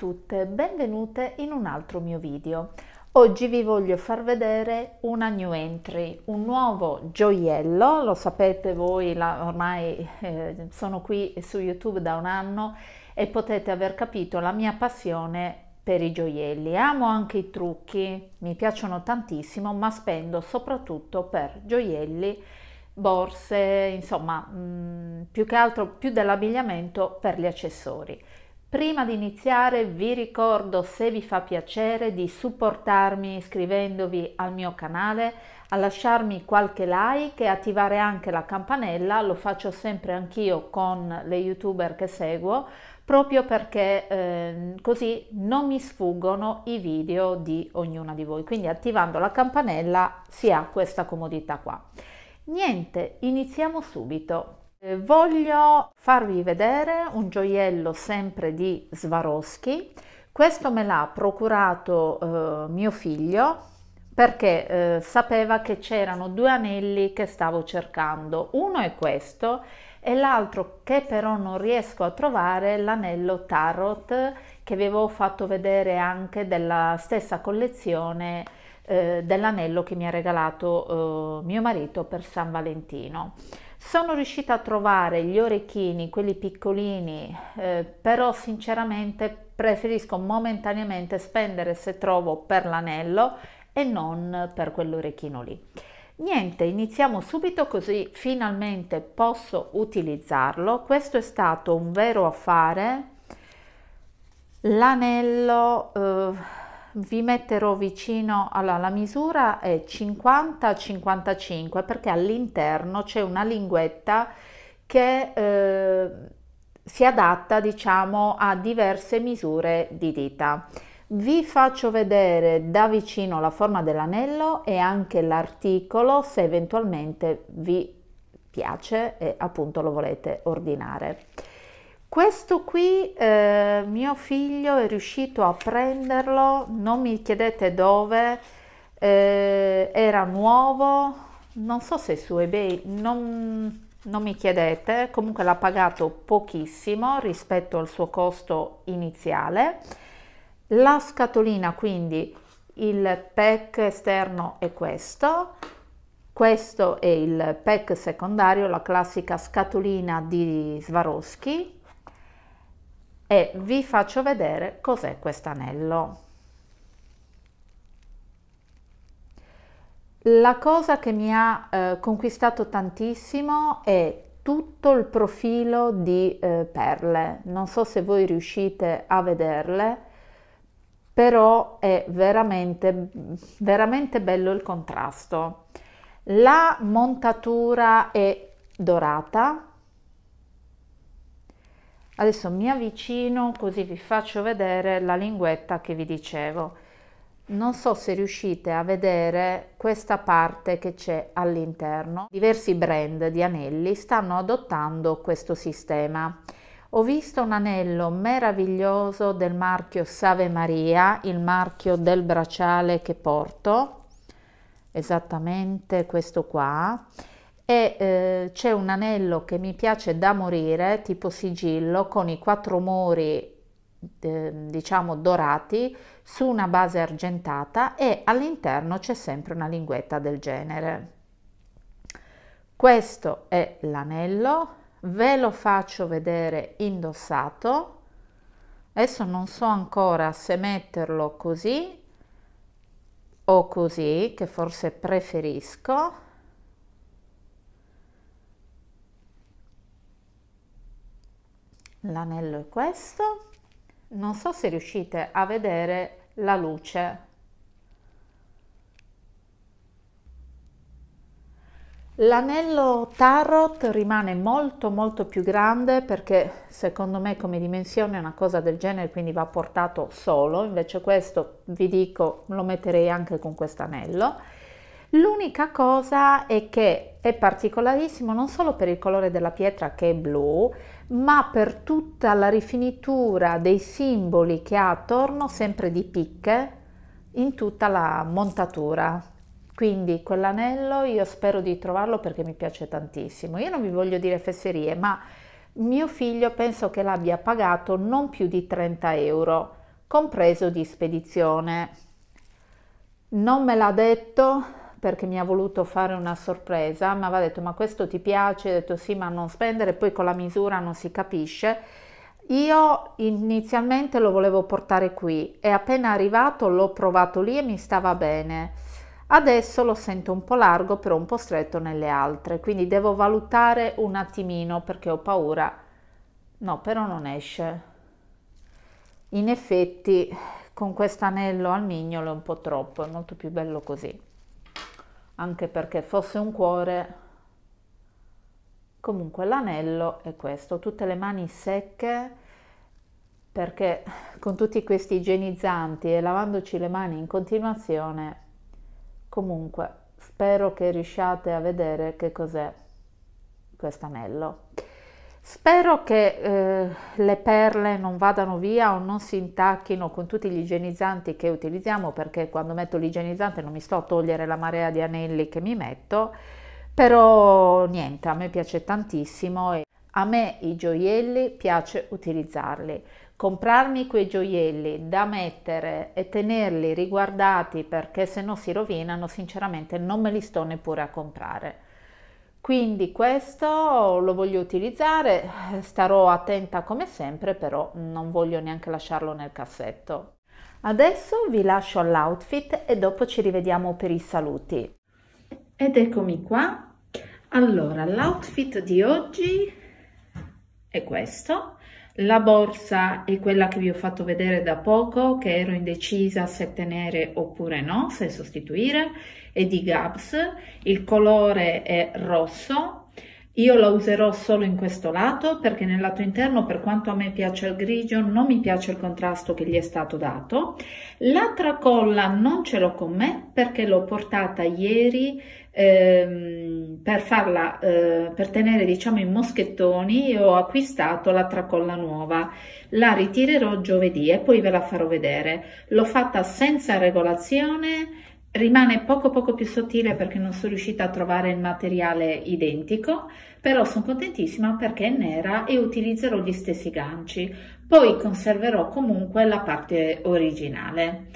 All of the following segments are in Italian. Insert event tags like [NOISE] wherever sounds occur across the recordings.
tutte, benvenute in un altro mio video. Oggi vi voglio far vedere una new entry, un nuovo gioiello, lo sapete voi, la, ormai eh, sono qui su YouTube da un anno e potete aver capito la mia passione per i gioielli. Amo anche i trucchi, mi piacciono tantissimo, ma spendo soprattutto per gioielli borse, insomma, mh, mm, più che altro più dell'abbigliamento per gli accessori. Prima di iniziare vi ricordo se vi fa piacere di supportarmi iscrivendovi al mio canale, a lasciarmi qualche like e attivare anche la campanella, lo faccio sempre anch'io con le youtuber che seguo, proprio perché eh, così non mi sfuggono i video di ognuna di voi, quindi attivando la campanella si ha questa comodità qua. Niente, iniziamo subito. Eh, voglio farvi vedere un gioiello sempre di Swarovski. Questo me l'ha procurato eh, mio figlio perché eh, sapeva che c'erano due anelli che stavo cercando. Uno è questo e l'altro che però non riesco a trovare l'anello Tarot che avevo fatto vedere anche della stessa collezione eh, dell'anello che mi ha regalato eh, mio marito per San Valentino. Sono riuscita a trovare gli orecchini, quelli piccolini, eh, però sinceramente preferisco momentaneamente spendere se trovo per l'anello e non per quell'orecchino lì. Niente, iniziamo subito così finalmente posso utilizzarlo. Questo è stato un vero affare. L'anello... Eh, vi metterò vicino allora misura è 50 55 perché all'interno c'è una linguetta che eh, si adatta diciamo a diverse misure di dita vi faccio vedere da vicino la forma dell'anello e anche l'articolo se eventualmente vi piace e appunto lo volete ordinare questo qui eh, mio figlio è riuscito a prenderlo, non mi chiedete dove, eh, era nuovo, non so se su eBay, non, non mi chiedete, comunque l'ha pagato pochissimo rispetto al suo costo iniziale. La scatolina quindi il pack esterno è questo, questo è il pack secondario, la classica scatolina di Swarovski e vi faccio vedere cos'è quest'anello. La cosa che mi ha eh, conquistato tantissimo è tutto il profilo di eh, perle. Non so se voi riuscite a vederle, però è veramente, veramente bello il contrasto. La montatura è dorata, Adesso mi avvicino così vi faccio vedere la linguetta che vi dicevo. Non so se riuscite a vedere questa parte che c'è all'interno. Diversi brand di anelli stanno adottando questo sistema. Ho visto un anello meraviglioso del marchio Save Maria, il marchio del bracciale che porto, esattamente questo qua, e eh, c'è un anello che mi piace da morire, tipo sigillo, con i quattro mori eh, diciamo dorati su una base argentata e all'interno c'è sempre una linguetta del genere. Questo è l'anello, ve lo faccio vedere indossato. Adesso non so ancora se metterlo così o così, che forse preferisco l'anello è questo non so se riuscite a vedere la luce L'anello tarot rimane molto molto più grande perché secondo me come dimensione è una cosa del genere quindi va portato solo, invece questo vi dico lo metterei anche con questo anello. L'unica cosa è che è particolarissimo non solo per il colore della pietra che è blu ma per tutta la rifinitura dei simboli che ha attorno sempre di picche in tutta la montatura quindi quell'anello io spero di trovarlo perché mi piace tantissimo io non vi voglio dire fesserie ma mio figlio penso che l'abbia pagato non più di 30 euro compreso di spedizione non me l'ha detto perché mi ha voluto fare una sorpresa, mi aveva detto ma questo ti piace? Ho detto sì ma non spendere, poi con la misura non si capisce. Io inizialmente lo volevo portare qui e appena arrivato l'ho provato lì e mi stava bene. Adesso lo sento un po' largo però un po' stretto nelle altre, quindi devo valutare un attimino perché ho paura. No, però non esce. In effetti con questo anello al mignolo è un po' troppo, è molto più bello così anche perché fosse un cuore comunque l'anello è questo tutte le mani secche perché con tutti questi igienizzanti e lavandoci le mani in continuazione comunque spero che riusciate a vedere che cos'è questo anello Spero che eh, le perle non vadano via o non si intacchino con tutti gli igienizzanti che utilizziamo perché quando metto l'igienizzante non mi sto a togliere la marea di anelli che mi metto, però niente, a me piace tantissimo e a me i gioielli piace utilizzarli. Comprarmi quei gioielli da mettere e tenerli riguardati perché se no si rovinano, sinceramente non me li sto neppure a comprare quindi questo lo voglio utilizzare starò attenta come sempre però non voglio neanche lasciarlo nel cassetto adesso vi lascio all'outfit e dopo ci rivediamo per i saluti ed eccomi qua allora l'outfit di oggi è questo la borsa è quella che vi ho fatto vedere da poco, che ero indecisa se tenere oppure no, se sostituire, è di Gabs, il colore è rosso, io la userò solo in questo lato perché nel lato interno per quanto a me piace il grigio non mi piace il contrasto che gli è stato dato. La tracolla non ce l'ho con me perché l'ho portata ieri ehm, per farla, eh, per tenere diciamo in moschettoni ho acquistato la tracolla nuova, la ritirerò giovedì e poi ve la farò vedere, l'ho fatta senza regolazione, rimane poco poco più sottile perché non sono riuscita a trovare il materiale identico però sono contentissima perché è nera e utilizzerò gli stessi ganci poi conserverò comunque la parte originale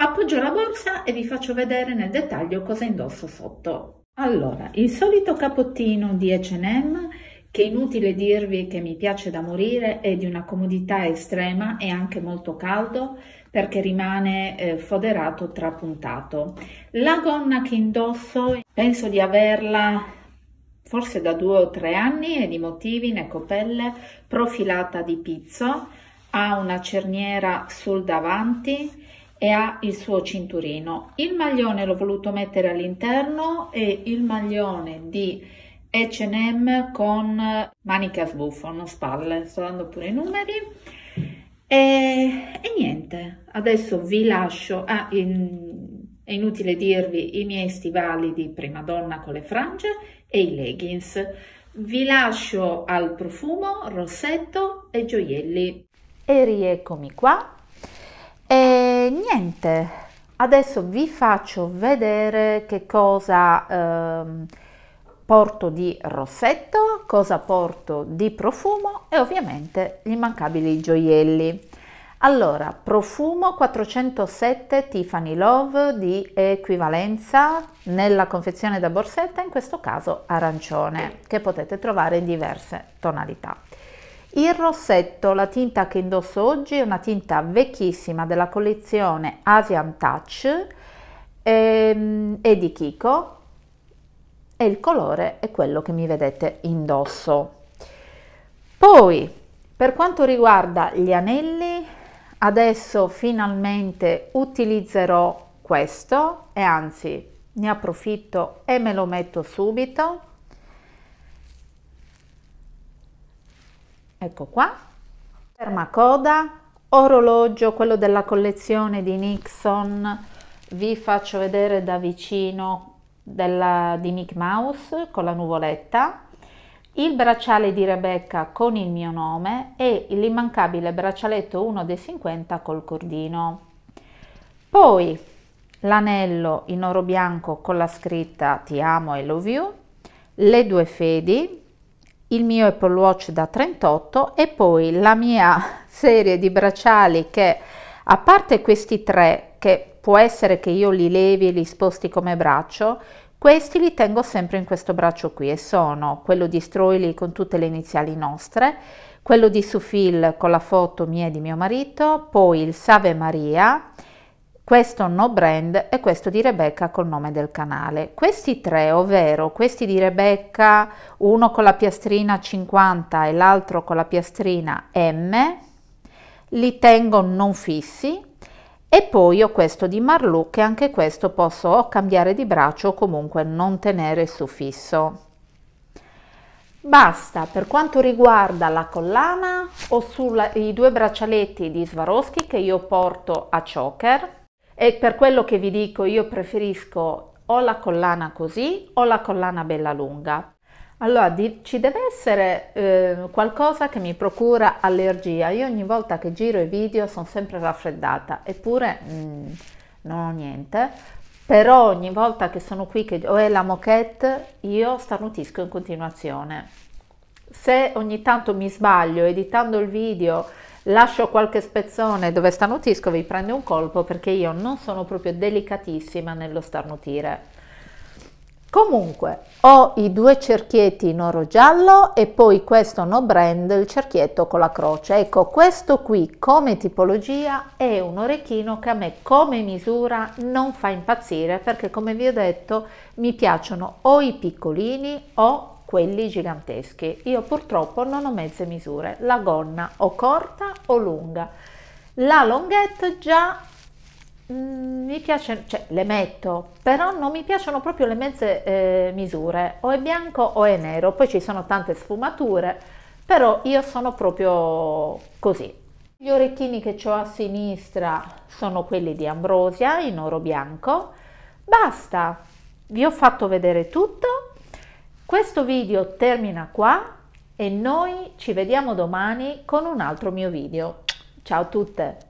Appoggio la borsa e vi faccio vedere nel dettaglio cosa indosso sotto. Allora, il solito capottino di H&M che inutile dirvi che mi piace da morire, è di una comodità estrema e anche molto caldo perché rimane eh, foderato trapuntato. La gonna che indosso penso di averla forse da due o tre anni e di motivi ne copelle ecco profilata di pizzo, ha una cerniera sul davanti e ha il suo cinturino. Il maglione l'ho voluto mettere all'interno e il maglione di H&M con manica sbuffo, non spalle, sto dando pure i numeri. E, e niente, adesso vi lascio, ah, in, è inutile dirvi i miei stivali di prima donna con le frange e i leggings. Vi lascio al profumo, rossetto e gioielli. E rieccomi qua. E niente adesso vi faccio vedere che cosa ehm, porto di rossetto cosa porto di profumo e ovviamente gli immancabili gioielli allora, profumo 407 Tiffany Love di equivalenza nella confezione da borsetta, in questo caso arancione, che potete trovare in diverse tonalità. Il rossetto, la tinta che indosso oggi è una tinta vecchissima della collezione Asian Touch e, ehm, e di Kiko e il colore è quello che mi vedete indosso. Poi, per quanto riguarda gli anelli, adesso finalmente utilizzerò questo e anzi ne approfitto e me lo metto subito ecco qua, fermacoda, orologio, quello della collezione di Nixon, vi faccio vedere da vicino della, di Mickey Mouse con la nuvoletta, il bracciale di Rebecca con il mio nome e l'immancabile braccialetto 1 dei 50 col cordino. Poi l'anello in oro bianco con la scritta ti amo e love you, le due fedi, il mio Apple Watch da 38 e poi la mia [LAUGHS] serie di bracciali che a parte questi tre che può essere che io li levi e li sposti come braccio questi li tengo sempre in questo braccio qui e sono quello di Stroili con tutte le iniziali nostre quello di Sufil con la foto mia e di mio marito poi il Save Maria questo No Brand e questo di Rebecca col nome del canale. Questi tre, ovvero questi di Rebecca, uno con la piastrina 50 e l'altro con la piastrina M, li tengo non fissi e poi ho questo di Marlou che anche questo posso cambiare di braccio o comunque non tenere su fisso. Basta per quanto riguarda la collana o sui due braccialetti di Swarovski che io porto a choker e per quello che vi dico io preferisco o la collana così o la collana bella lunga. Allora, di, ci deve essere eh, qualcosa che mi procura allergia. Io ogni volta che giro i video sono sempre raffreddata, eppure mh, mm, non ho niente. Però ogni volta che sono qui che, o è la moquette, io starnutisco in continuazione. Se ogni tanto mi sbaglio editando il video lascio qualche spezzone dove starnutisco, vi prendo un colpo perché io non sono proprio delicatissima nello starnutire. Comunque ho i due cerchietti in oro giallo e poi questo no brand, il cerchietto con la croce. Ecco, questo qui come tipologia è un orecchino che a me come misura non fa impazzire perché come vi ho detto mi piacciono o i piccolini o quelli giganteschi. Io purtroppo non ho mezze misure, la gonna o corta o lunga. La longhette già mh, mm, mi piace, cioè le metto, però non mi piacciono proprio le mezze eh, misure, o è bianco o è nero, poi ci sono tante sfumature, però io sono proprio così. Gli orecchini che ho a sinistra sono quelli di Ambrosia in oro bianco. Basta, vi ho fatto vedere tutto questo video termina qua e noi ci vediamo domani con un altro mio video. Ciao a tutte!